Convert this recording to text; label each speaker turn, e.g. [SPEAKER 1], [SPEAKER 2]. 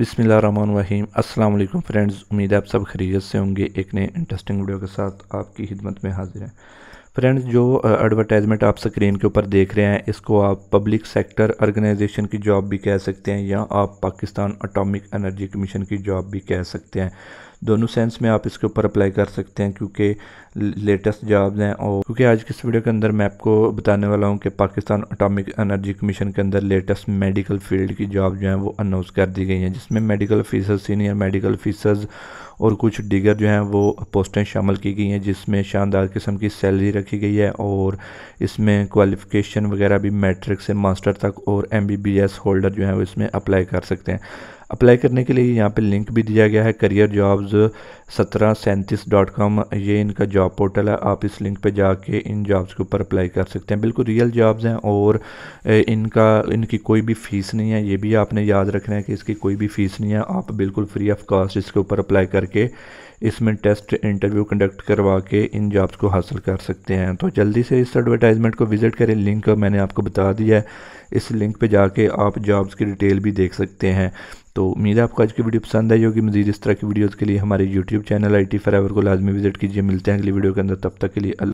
[SPEAKER 1] बसमीम अल्लाम फ्रेंड्स उम्मीद है आप सब खरीत से होंगे एक नए इंटरेस्टिंग वीडियो के साथ आपकी खिदमत में हाजिर हैं फ्रेंड्स जो एडवर्टाइजमेंट आप स्क्रीन के ऊपर देख रहे हैं इसको आप पब्लिक सेक्टर ऑर्गेनाइजेशन की जॉब भी कह सकते हैं या आप पाकिस्तान अटोमिक एनर्जी कमीशन की जॉब भी कह सकते हैं दोनों सेंस में आप इसके ऊपर अप्लाई कर सकते हैं क्योंकि लेटेस्ट जॉब्स हैं और क्योंकि आज के इस वीडियो के अंदर मैं आपको बताने वाला हूँ कि पाकिस्तान अटामिक एनर्जी कमीशन के अंदर लेटेस्ट मेडिकल फील्ड की जॉब जो हैं वो अनाउंस कर दी गई हैं जिसमें medical officer senior medical officers और कुछ डिगर जो हैं वो पोस्टें शामिल की गई हैं जिसमें शानदार किस्म की सैलरी रखी गई है और इसमें क्वालिफ़िकेशन वगैरह भी मैट्रिक से मास्टर तक और M B B S holder जो हैं वो इसमें अप्लाई कर सकते हैं अप्लाई करने के लिए यहाँ पे लिंक भी दिया गया है करियर जॉब्स सत्रह सैंतीस डॉट कॉम ये इनका जॉब पोर्टल है आप इस लिंक पे जाके इन जॉब्स के ऊपर अप्लाई कर सकते हैं बिल्कुल रियल जॉब्स हैं और इनका इनकी कोई भी फ़ीस नहीं है ये भी आपने याद रखना है कि इसकी कोई भी फ़ीस नहीं है आप बिल्कुल फ्री ऑफ कॉस्ट इसके ऊपर अप्लाई करके इसमें टेस्ट इंटरव्यू कंडक्ट करवा के इन जॉब्स को हासिल कर सकते हैं तो जल्दी से इस एडवर्टाइजमेंट को विज़िट करें लिंक मैंने आपको बता दिया है इस लिंक पे जाके आप जॉब्स की डिटेल भी देख सकते हैं तो उम्मीद है आपको आज की वीडियो पसंद आई होगी मजीद इस तरह की वीडियोज़ के लिए हमारे यूट्यूब चैनल आई टी फरावर को लाजमी विजिट कीजिए मिलते हैं अगली वीडियो के अंदर तब तक के लिए